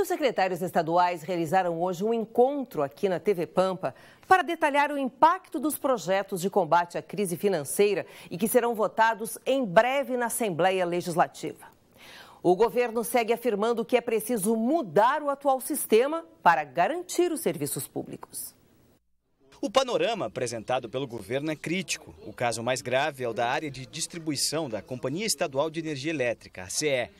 os secretários estaduais realizaram hoje um encontro aqui na TV Pampa para detalhar o impacto dos projetos de combate à crise financeira e que serão votados em breve na Assembleia Legislativa. O governo segue afirmando que é preciso mudar o atual sistema para garantir os serviços públicos. O panorama apresentado pelo governo é crítico. O caso mais grave é o da área de distribuição da Companhia Estadual de Energia Elétrica, a CE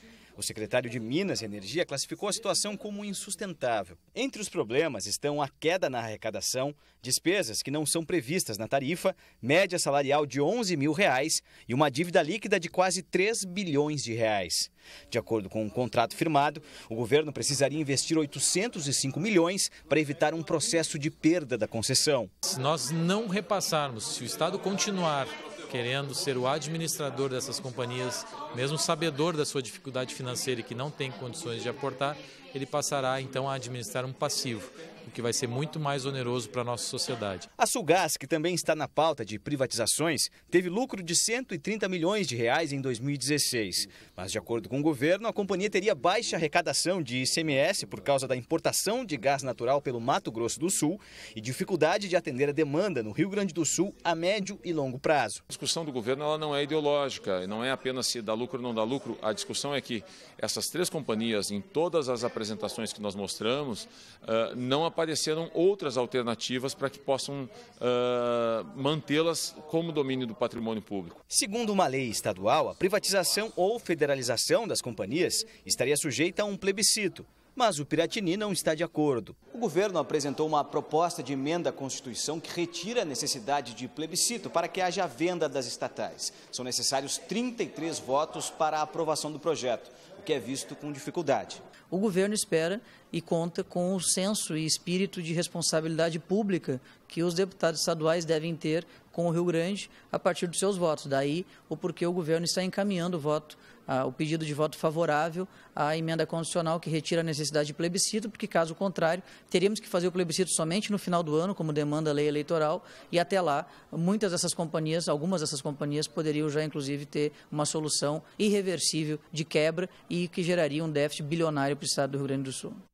o secretário de Minas e Energia classificou a situação como insustentável. Entre os problemas estão a queda na arrecadação, despesas que não são previstas na tarifa, média salarial de 11 mil reais e uma dívida líquida de quase 3 bilhões de reais. De acordo com um contrato firmado, o governo precisaria investir 805 milhões para evitar um processo de perda da concessão. Se nós não repassarmos, se o Estado continuar querendo ser o administrador dessas companhias, mesmo sabedor da sua dificuldade financeira e que não tem condições de aportar, ele passará então a administrar um passivo, o que vai ser muito mais oneroso para a nossa sociedade. A Sulgás, que também está na pauta de privatizações, teve lucro de 130 milhões de reais em 2016. Mas, de acordo com o governo, a companhia teria baixa arrecadação de ICMS por causa da importação de gás natural pelo Mato Grosso do Sul e dificuldade de atender a demanda no Rio Grande do Sul a médio e longo prazo. A discussão do governo ela não é ideológica, não é apenas se dá lucro ou não dá lucro. A discussão é que essas três companhias, em todas as apresentações, apresentações que nós mostramos, ah, não apareceram outras alternativas para que possam ah, mantê-las como domínio do patrimônio público. Segundo uma lei estadual, a privatização ou federalização das companhias estaria sujeita a um plebiscito mas o Piratini não está de acordo. O governo apresentou uma proposta de emenda à Constituição que retira a necessidade de plebiscito para que haja venda das estatais. São necessários 33 votos para a aprovação do projeto, o que é visto com dificuldade o governo espera e conta com o senso e espírito de responsabilidade pública que os deputados estaduais devem ter com o Rio Grande a partir dos seus votos. Daí o porquê o governo está encaminhando o voto, o pedido de voto favorável à emenda constitucional que retira a necessidade de plebiscito, porque caso contrário, teríamos que fazer o plebiscito somente no final do ano, como demanda a lei eleitoral, e até lá muitas dessas companhias, algumas dessas companhias poderiam já inclusive ter uma solução irreversível de quebra e que geraria um déficit bilionário Estado do Rio Grande do Sul.